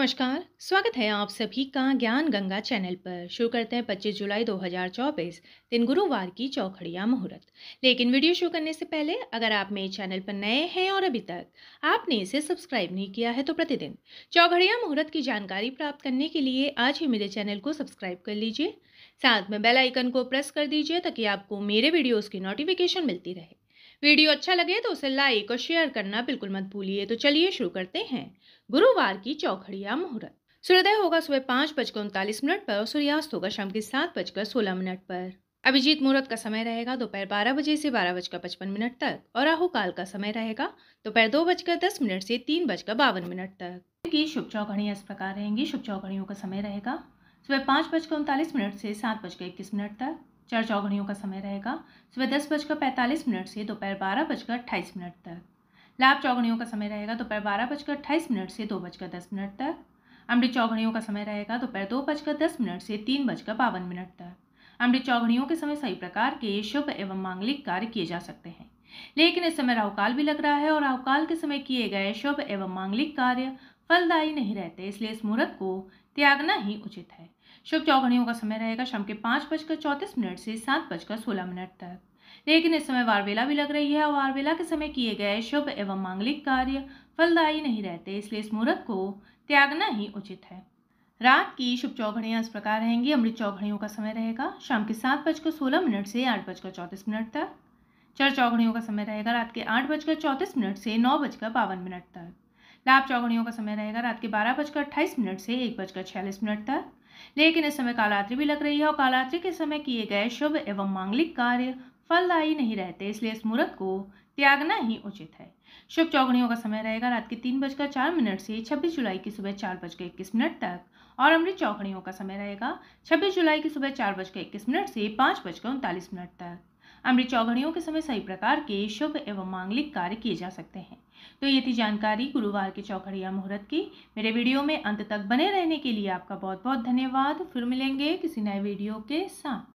नमस्कार स्वागत है आप सभी का ज्ञान गंगा चैनल पर शुरू करते हैं 25 जुलाई 2024 दिन गुरुवार की चौखड़िया मुहूर्त लेकिन वीडियो शुरू करने से पहले अगर आप मेरे चैनल पर नए हैं और अभी तक आपने इसे सब्सक्राइब नहीं किया है तो प्रतिदिन चौखड़िया मुहूर्त की जानकारी प्राप्त करने के लिए आज ही मेरे चैनल को सब्सक्राइब कर लीजिए साथ में बेलाइकन को प्रेस कर दीजिए ताकि आपको मेरे वीडियोज़ की नोटिफिकेशन मिलती रहे वीडियो अच्छा लगे तो उसे लाइक और शेयर करना बिल्कुल मत भूलिए तो चलिए शुरू करते हैं गुरुवार की चौखड़िया मुहूर्त सूर्योदय होगा सुबह पाँच बजकर उनतालीस मिनट पर और सूर्यास्त होगा शाम के सात बजकर सोलह मिनट पर अभिजीत मुहूर्त का समय रहेगा दोपहर बारह बजे से बारह बजकर पचपन मिनट तक और राहु काल का समय रहेगा दोपहर दो बजकर दस मिनट से तीन बजकर बावन मिनट तक की शुभ चौघड़ियाँ इस प्रकार रहेंगी शुभ चौघड़ियों का समय रहेगा सुबह पाँच बजकर उनतालीस मिनट से सात बजकर इक्कीस मिनट तक चार चौघड़ियों का समय रहेगा सुबह दस बजकर पैंतालीस मिनट से दोपहर बारह बजकर अट्ठाईस मिनट तक लाभ चौघड़ियों का समय रहेगा दोपहर बारह बजकर अट्ठाईस मिनट से दो बजकर दस मिनट तक अमृत चौघड़ियों का समय रहेगा दोपहर दो बजकर दस मिनट से तीन बजकर बावन मिनट तक अमृत चौघड़ियों के समय सभी प्रकार के शुभ एवं मांगलिक कार्य किए जा सकते हैं लेकिन इस समय राहुकाल भी लग रहा है और राहुकाल के समय किए गए शुभ एवं मांगलिक कार्य फलदायी नहीं रहते इसलिए इस मुहूर्त को त्यागना ही उचित है शुभ चौघड़ियों का समय रहेगा शाम के पाँच बजकर चौंतीस मिनट से सात बजकर सोलह मिनट तक लेकिन इस समय वारवेला भी लग रही है और वारवेला के समय किए गए शुभ एवं मांगलिक कार्य फलदायी नहीं रहते इसलिए इस मुहूर्त को त्यागना ही उचित है रात की शुभ चौघड़ियाँ इस प्रकार रहेंगी अमृत चौघड़ियों का समय रहेगा शाम के सात बजकर सोलह मिनट से आठ बजकर चौंतीस मिनट तक चर चौघड़ियों का समय रहेगा रात के आठ बजकर चौंतीस मिनट से नौ बजकर बावन मिनट तक लाभ चौगड़ियों का समय रहेगा रात के बारह बजकर अट्ठाईस मिनट से एक बजकर छियालीस मिनट तक लेकिन इस समय कालरात्रि भी लग रही है और कालरात्रि के समय किए गए शुभ एवं मांगलिक कार्य फलदायी नहीं रहते इसलिए इस मुहूर्त को त्यागना ही उचित है शुभ चौकड़ियों का समय रहेगा रात के तीन बजकर चार मिनट से छब्बीस जुलाई की सुबह चार बजकर इक्कीस मिनट तक और अमृत चौकड़ियों का समय रहेगा छब्बीस जुलाई की सुबह चार बजकर इक्कीस मिनट से पाँच बजकर उनतालीस मिनट तक अमृत चौघड़ियों के समय सही प्रकार के शुभ एवं मांगलिक कार्य किए जा सकते हैं तो ये थी जानकारी गुरुवार के चौघड़िया मुहूर्त की मेरे वीडियो में अंत तक बने रहने के लिए आपका बहुत बहुत धन्यवाद फिर मिलेंगे किसी नए वीडियो के साथ